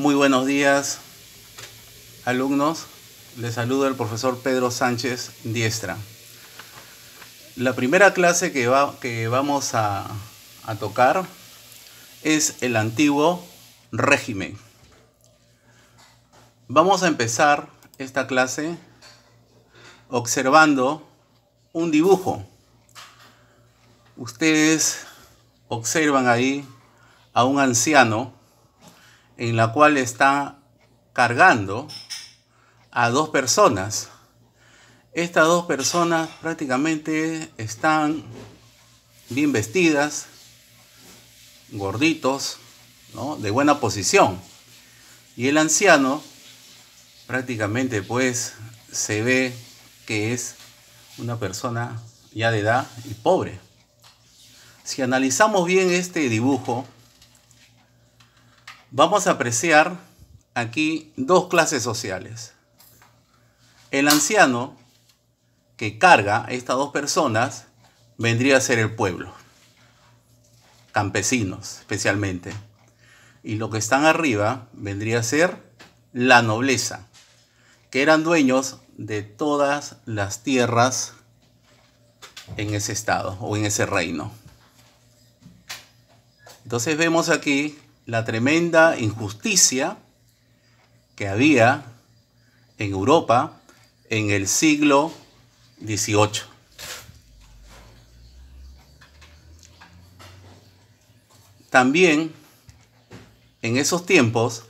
Muy buenos días, alumnos. Les saludo el profesor Pedro Sánchez Diestra. La primera clase que, que vamos a, a tocar es el antiguo régimen. Vamos a empezar esta clase observando un dibujo. Ustedes observan ahí a un anciano en la cual está cargando a dos personas. Estas dos personas prácticamente están bien vestidas, gorditos, de buena posición. Y el anciano prácticamente pues se ve que es una persona ya de edad y pobre. Si analizamos bien este dibujo, Vamos a apreciar aquí dos clases sociales. El anciano que carga estas dos personas vendría a ser el pueblo, campesinos especialmente. Y lo que están arriba vendría a ser la nobleza, que eran dueños de todas las tierras en ese estado o en ese reino. Entonces vemos aquí la tremenda injusticia que había en Europa en el siglo XVIII. También en esos tiempos,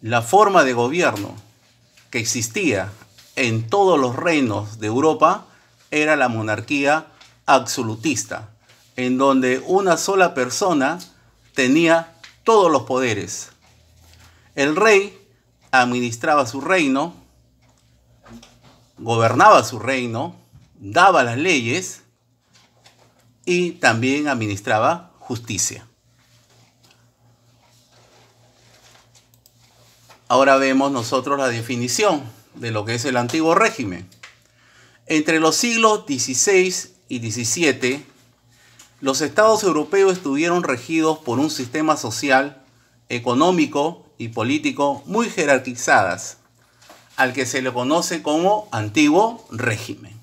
la forma de gobierno que existía en todos los reinos de Europa era la monarquía absolutista, en donde una sola persona tenía todos los poderes. El rey administraba su reino, gobernaba su reino, daba las leyes y también administraba justicia. Ahora vemos nosotros la definición de lo que es el antiguo régimen. Entre los siglos XVI y XVII los estados europeos estuvieron regidos por un sistema social, económico y político muy jerarquizadas, al que se le conoce como antiguo régimen.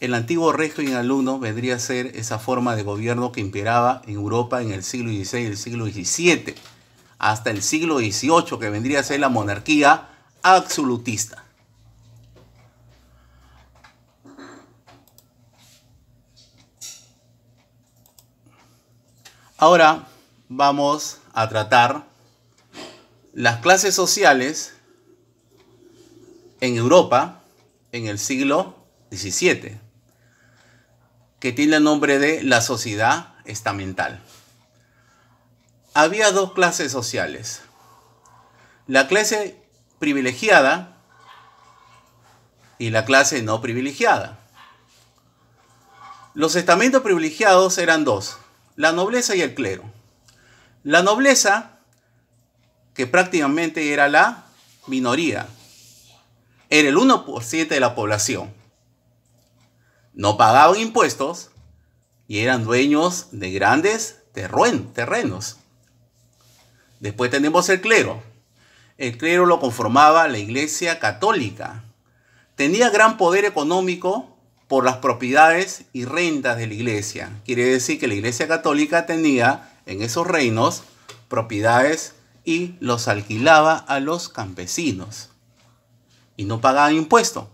El antiguo régimen alumno vendría a ser esa forma de gobierno que imperaba en Europa en el siglo XVI y el siglo XVII, hasta el siglo XVIII, que vendría a ser la monarquía absolutista. Ahora vamos a tratar las clases sociales en Europa en el siglo XVII, que tiene el nombre de la sociedad estamental. Había dos clases sociales. La clase privilegiada y la clase no privilegiada. Los estamentos privilegiados eran dos la nobleza y el clero. La nobleza, que prácticamente era la minoría, era el 1% de la población. No pagaban impuestos y eran dueños de grandes terrenos. Después tenemos el clero. El clero lo conformaba la Iglesia Católica. Tenía gran poder económico por las propiedades y rentas de la iglesia. Quiere decir que la iglesia católica tenía en esos reinos propiedades y los alquilaba a los campesinos y no pagaban impuesto.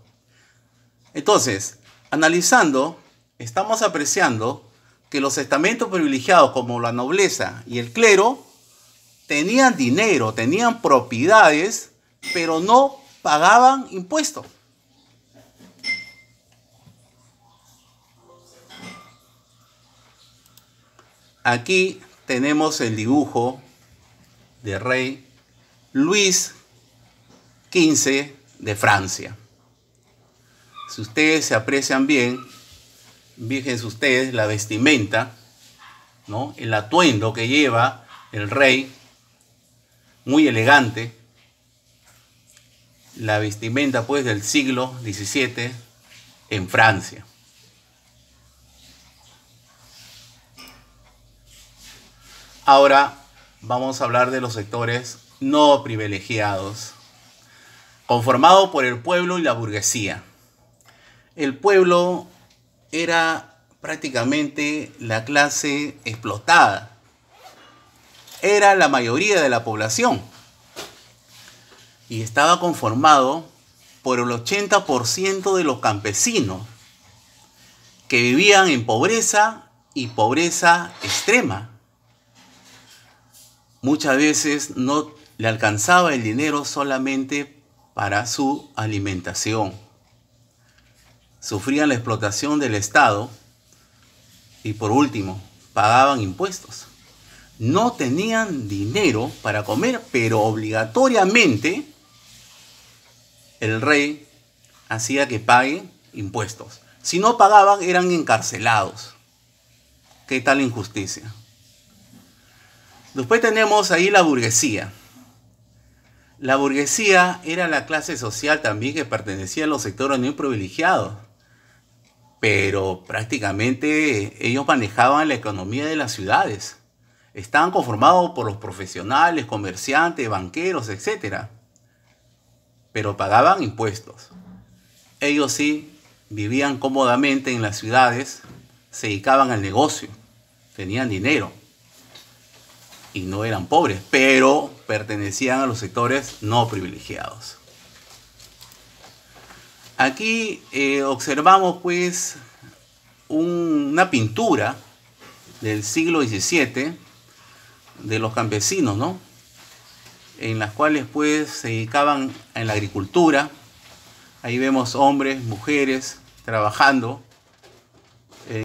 Entonces, analizando, estamos apreciando que los estamentos privilegiados como la nobleza y el clero tenían dinero, tenían propiedades, pero no pagaban impuestos. Aquí tenemos el dibujo del rey Luis XV de Francia. Si ustedes se aprecian bien, fíjense ustedes la vestimenta, ¿no? el atuendo que lleva el rey, muy elegante. La vestimenta pues del siglo XVII en Francia. Ahora vamos a hablar de los sectores no privilegiados, conformado por el pueblo y la burguesía. El pueblo era prácticamente la clase explotada. Era la mayoría de la población. Y estaba conformado por el 80% de los campesinos que vivían en pobreza y pobreza extrema muchas veces no le alcanzaba el dinero solamente para su alimentación. Sufrían la explotación del Estado y por último, pagaban impuestos. No tenían dinero para comer, pero obligatoriamente el rey hacía que paguen impuestos. Si no pagaban, eran encarcelados. ¿Qué tal injusticia? Después tenemos ahí la burguesía. La burguesía era la clase social también que pertenecía a los sectores muy privilegiados, pero prácticamente ellos manejaban la economía de las ciudades. Estaban conformados por los profesionales, comerciantes, banqueros, etc. Pero pagaban impuestos. Ellos sí vivían cómodamente en las ciudades, se dedicaban al negocio, tenían dinero y no eran pobres, pero pertenecían a los sectores no privilegiados. Aquí eh, observamos pues una pintura del siglo XVII de los campesinos, ¿no? En las cuales pues se dedicaban en la agricultura. Ahí vemos hombres, mujeres trabajando